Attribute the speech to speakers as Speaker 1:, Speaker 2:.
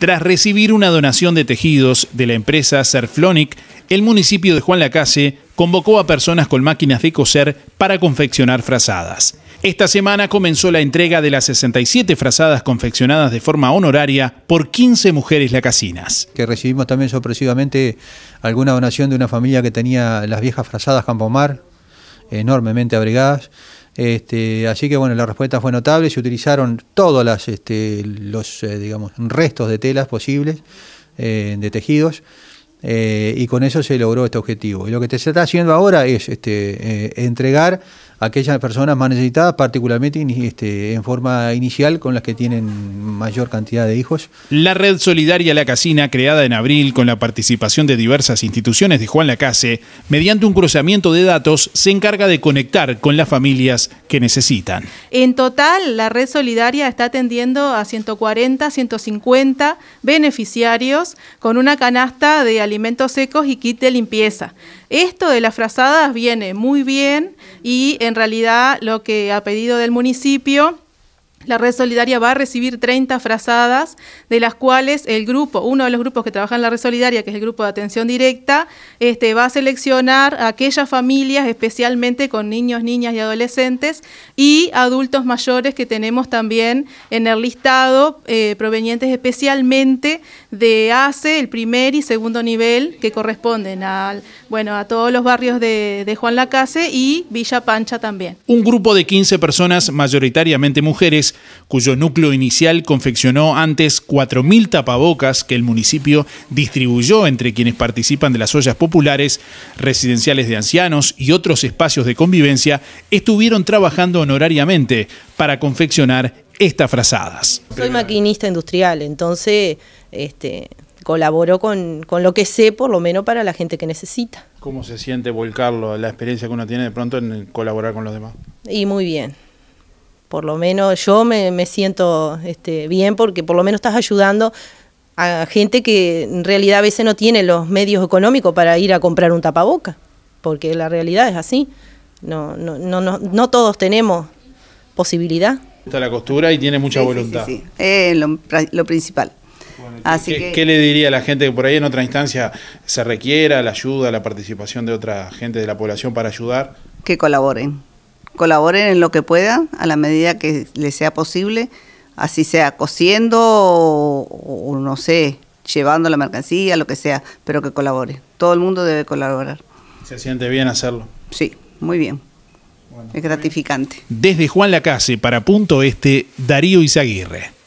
Speaker 1: Tras recibir una donación de tejidos de la empresa Serflonic, el municipio de Juan Lacase convocó a personas con máquinas de coser para confeccionar frazadas. Esta semana comenzó la entrega de las 67 frazadas confeccionadas
Speaker 2: de forma honoraria por 15 mujeres lacasinas. Que recibimos también sorpresivamente alguna donación de una familia que tenía las viejas frazadas Campomar, enormemente abrigadas. Este, así que bueno, la respuesta fue notable, se utilizaron todos este, los eh, restos de telas posibles, eh, de tejidos, eh, y con eso se logró este objetivo. Y lo que se está haciendo ahora es este, entregar aquellas personas más necesitadas, particularmente este, en forma inicial con las que tienen mayor cantidad de hijos.
Speaker 1: La red solidaria La Casina, creada en abril con la participación de diversas instituciones de Juan Lacase, mediante un cruzamiento de datos, se encarga de conectar con las familias que necesitan.
Speaker 3: En total, la red solidaria está atendiendo a 140, 150 beneficiarios con una canasta de alimentos secos y kit de limpieza. Esto de las frazadas viene muy bien y en en realidad lo que ha pedido del municipio la red solidaria va a recibir 30 frazadas, de las cuales el grupo, uno de los grupos que trabaja en la red solidaria, que es el grupo de atención directa, este, va a seleccionar aquellas familias, especialmente con niños, niñas y adolescentes, y adultos mayores que tenemos también en el listado, eh, provenientes especialmente de ACE, el primer y segundo nivel, que corresponden al, bueno, a todos los barrios de, de Juan Lacase y Villa Pancha también.
Speaker 1: Un grupo de 15 personas, mayoritariamente mujeres, cuyo núcleo inicial confeccionó antes 4.000 tapabocas que el municipio distribuyó entre quienes participan de las ollas populares, residenciales de ancianos y otros espacios de convivencia, estuvieron trabajando honorariamente para confeccionar estas frazadas.
Speaker 4: Soy maquinista industrial, entonces este, colaboro con, lo que sé, por lo menos para la gente que necesita.
Speaker 1: ¿Cómo se siente volcarlo, la experiencia que uno tiene de pronto en colaborar con los demás?
Speaker 4: Y muy bien. Por lo menos yo me, siento este, bien porque por lo menos estás ayudando a gente que en realidad a veces no tiene los medios económicos para ir a comprar un tapaboca, porque la realidad es así. No, no, no, no, todos tenemos posibilidad.
Speaker 1: Está la costura y tiene mucha voluntad. Sí,
Speaker 4: lo principal. Así ¿Qué,
Speaker 1: le diría a la gente que por ahí en otra instancia se requiera la ayuda, la participación de otra gente de la población para ayudar? Que colaboren,
Speaker 4: colaboren en lo que puedan, a la medida que les sea posible, así sea cosiendo o, no sé, llevando la mercancía, lo que sea, pero que colaboren. Todo el mundo debe colaborar.
Speaker 1: ¿Se siente bien hacerlo?
Speaker 4: Sí, muy bien. es gratificante.
Speaker 1: Desde Juan Lacase para Punto Este, Darío Izaguirre.